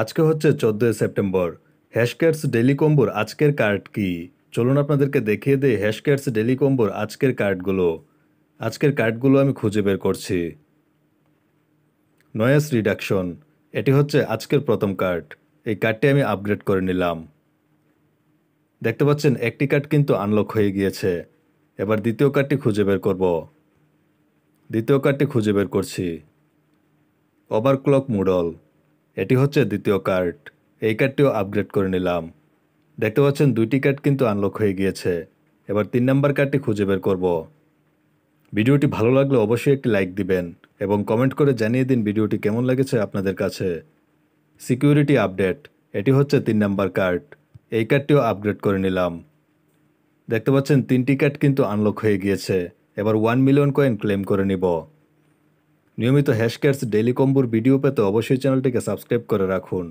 আজকে হচ্ছে চোদ্দোই সেপ্টেম্বর হ্যাশক্যাটস ডেলি কম্বোর আজকের কার্ড কি চলুন আপনাদেরকে দেখিয়ে দেয় হ্যাশক্যাটস ডেলি কম্বোর আজকের কার্ডগুলো আজকের কার্ডগুলো আমি খুঁজে বের করছি নয়েস রিডাকশন এটি হচ্ছে আজকের প্রথম কার্ড এই কার্ডটি আমি আপগ্রেড করে নিলাম দেখতে পাচ্ছেন একটি কার্ড কিন্তু আনলক হয়ে গিয়েছে এবার দ্বিতীয় কার্ডটি খুঁজে বের করব দ্বিতীয় কার্ডটি খুঁজে বের করছি ওভার ক্লক মুডল এটি হচ্ছে দ্বিতীয় কার্ড এই কার্ডটিও আপগ্রেড করে নিলাম দেখতে পাচ্ছেন দুইটি কার্ড কিন্তু আনলক হয়ে গিয়েছে এবার তিন নাম্বার কার্ডটি খুঁজে বের করব ভিডিওটি ভালো লাগলে অবশ্যই একটি লাইক দিবেন এবং কমেন্ট করে জানিয়ে দিন ভিডিওটি কেমন লেগেছে আপনাদের কাছে সিকিউরিটি আপডেট এটি হচ্ছে তিন নাম্বার কার্ড এই কার্ডটিও আপগ্রেড করে নিলাম দেখতে পাচ্ছেন তিনটি কার্ড কিন্তু আনলক হয়ে গিয়েছে এবার ওয়ান মিলিয়ন কয়েন ক্লেম করে নিব নিয়মিত হ্যাশক্যাটস ডেলি কম্বোর ভিডিও পেতে অবশ্যই চ্যানেলটিকে সাবস্ক্রাইব করে রাখুন